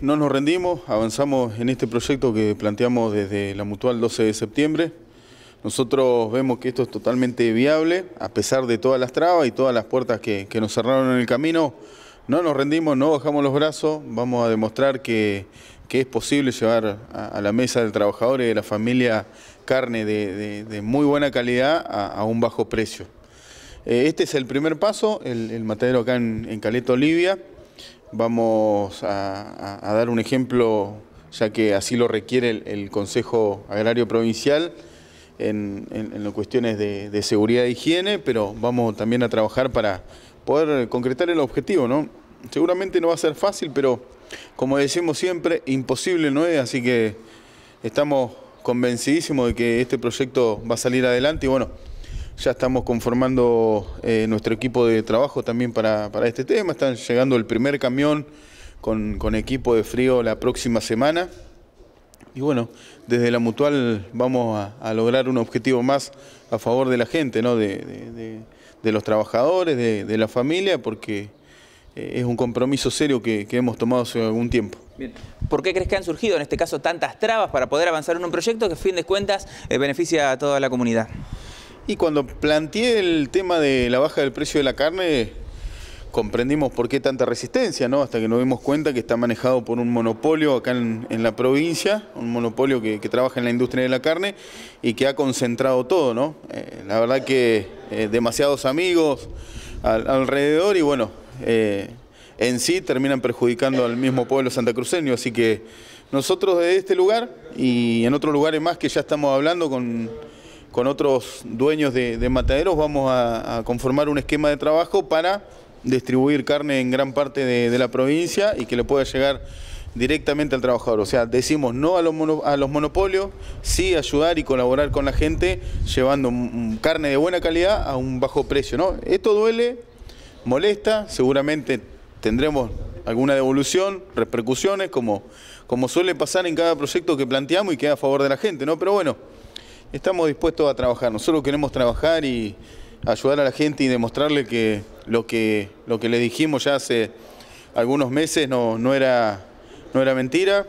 no nos rendimos, avanzamos en este proyecto que planteamos desde la Mutual 12 de septiembre. Nosotros vemos que esto es totalmente viable, a pesar de todas las trabas y todas las puertas que, nos cerraron en el camino. No nos rendimos, no bajamos los brazos, vamos a demostrar que, es posible llevar a, la mesa del trabajador y de la familia carne de, muy buena calidad a, un bajo precio. Eh, este es el primer paso, el, matadero acá en, en Caleta Olivia. Vamos a, dar un ejemplo, ya que así lo requiere el, Consejo Agrario Provincial, en, en, cuestiones de, seguridad e higiene, pero vamos también a trabajar para poder concretar el objetivo, ¿no? Seguramente no va a ser fácil, pero como decimos siempre, imposible no es, así que estamos convencidísimos de que este proyecto va a salir adelante y bueno, ya estamos conformando eh, nuestro equipo de trabajo también para, este tema. Están llegando el primer camión con, equipo de frío la próxima semana. Y bueno, desde la mutual vamos a, lograr un objetivo más a favor de la gente, ¿no? de, los trabajadores, de, la familia, porque eh, es un compromiso serio que, hemos tomado hace algún tiempo. ¿Por qué crees que han surgido en este caso tantas trabas para poder avanzar en un proyecto que a fin de cuentas eh, beneficia a toda la comunidad? Y cuando planteé el tema de la baja del precio de la carne, comprendimos por qué tanta resistencia, ¿no? Hasta que nos dimos cuenta que está manejado por un monopolio acá en, la provincia, un monopolio que, trabaja en la industria de la carne y que ha concentrado todo, ¿no? Eh, la verdad que eh, demasiados amigos alrededor y bueno, eh, en sí terminan perjudicando al mismo pueblo santacruceño, así que nosotros de este lugar y en otros lugares más que ya estamos hablando con con otros dueños de, mataderos vamos a, conformar un esquema de trabajo para distribuir carne en gran parte de, la provincia y que le pueda llegar directamente al trabajador. O sea, decimos no a los, monopolios, sí ayudar y colaborar con la gente llevando carne de buena calidad a un bajo precio. ¿no? Esto duele, molesta, seguramente tendremos alguna devolución, repercusiones, como, como suele pasar en cada proyecto que planteamos y queda a favor de la gente, ¿no? Pero bueno, Estamos dispuestos a trabajar, nosotros queremos trabajar y ayudar a la gente y demostrarle que lo que, lo que le dijimos ya hace algunos meses no, no, era, no era mentira.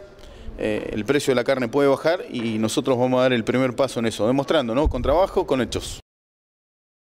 Eh, el precio de la carne puede bajar y nosotros vamos a dar el primer paso en eso, demostrando, ¿no? Con trabajo, con hechos.